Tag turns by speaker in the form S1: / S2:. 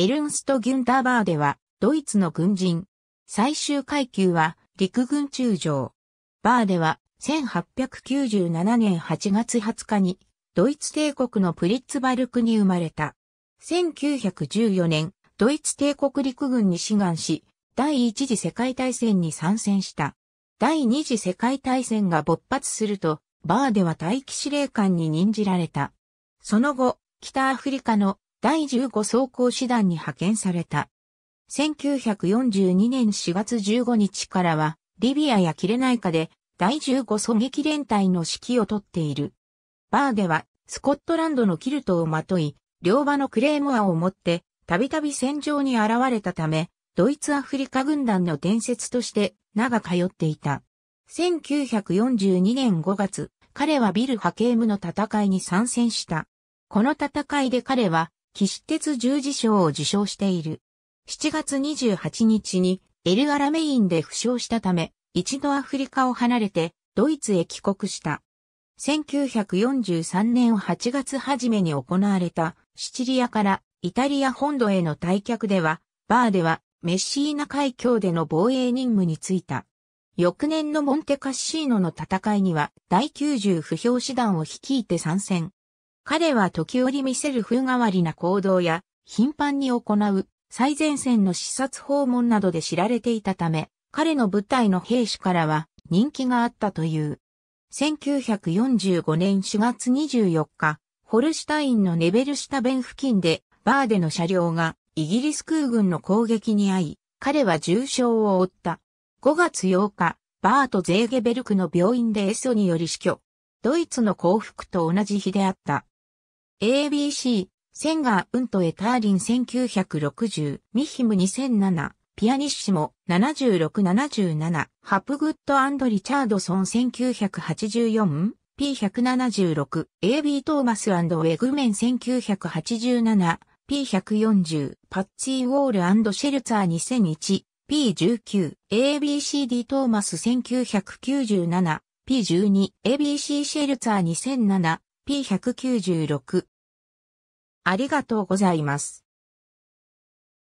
S1: エルンスト・ギュンターバーでは、ドイツの軍人。最終階級は、陸軍中将。バーでは、1897年8月20日に、ドイツ帝国のプリッツバルクに生まれた。1914年、ドイツ帝国陸軍に志願し、第一次世界大戦に参戦した。第二次世界大戦が勃発すると、バーでは待機司令官に任じられた。その後、北アフリカの第15装甲師団に派遣された。1942年4月15日からは、リビアやキレナイカで第15狙撃連隊の指揮をとっている。バーでは、スコットランドのキルトをまとい、両場のクレーモアを持って、たびたび戦場に現れたため、ドイツアフリカ軍団の伝説として名が通っていた。1942年5月、彼はビル・ハケームの戦いに参戦した。この戦いで彼は岸鉄十字章を受賞している。7月28日にエルアラメインで負傷したため、一度アフリカを離れてドイツへ帰国した。1943年8月初めに行われたシチリアからイタリア本土への退却では、バーではメッシーナ海峡での防衛任務に就いた。翌年のモンテカッシーノの戦いには第90不評師団を率いて参戦。彼は時折見せる風変わりな行動や、頻繁に行う最前線の視察訪問などで知られていたため、彼の部隊の兵士からは人気があったという。1945年4月24日、ホルシュタインのネベルシュタ弁付近で、バーでの車両がイギリス空軍の攻撃に遭い、彼は重傷を負った。5月8日、バート・ゼーゲベルクの病院でエソにより死去。ドイツの降伏と同じ日であった。ABC、センガー・ウント・エターリン1960、ミヒム2007、ピアニッシモ7677、ハプグッドリチャードソン1984、P176、AB トーマスウェグメン1987、P140、パッツィ・ウォールシェルツァー2001、P19、ABCD トーマス1997、P12、ABC シェルツァー2007、P196、ありがとうございます。